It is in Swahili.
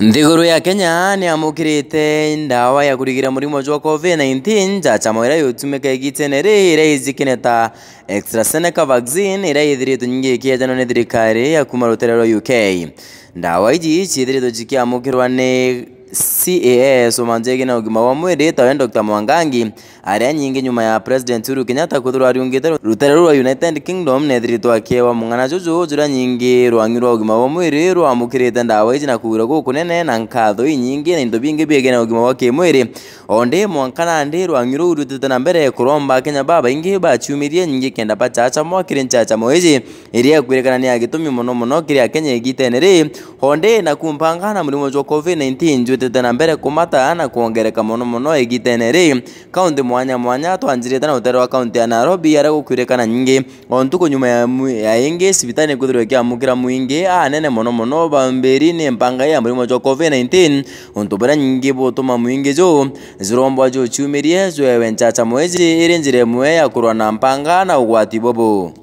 nthiguru ya kenya niamukirite ndawa ya kurigira murimo jwa covid-19 chamo ira yutumika igitene ri ira izikine ta extraseneca vaccine ira yithiritwe nyingi ikiejano ni thirikari ya kuma rutere rwa uk ndawa iji ciithiritwe jikiamukirwa ni CAS umanjege na ugima wa mwiri tawe Dr Mwangangi aria nyingi nyuma ya President Uhuru Kenyatta kuthirwa ariungite rutare rwa United Kingdom neethiritwa kewa mung'ana cucu juria nyingi rwangi rwa ugima wa mwiri rwamukirite ndawa ici na kugura kuura gukunene na nkatho inyingi na into bingi biege na ugima wa kimwiri onde mwankana ndi rwangi ruu rutite na mbere kuromba Kenya baba ingi baciumirie nyingi kenda bachacha mwakiri nchachamo ici iria ekwirikana ni agitumi mono mono muno kiria Kenya igitene ri onde na kumpangana murimu jwa COVID-19 ithwitite na mbere kumata na kuongereka muno muno igitene ri kaunti mwanya mwanya twanjirite na wa kaunti ya Nairobi aria gukwirikana nyingi o ntuku nyuma ya ingi cibitari nikwithirwe ikiamukira mwingi anene muno muno bambiri-ini mpanga ya murimo jwa covid-19 untu buria nyingi butuma mwingi ju zirombwa ju ciumirie jwewe nchacha mwezi iri njira imwe ya kurwa na mpanga na ugwati bobo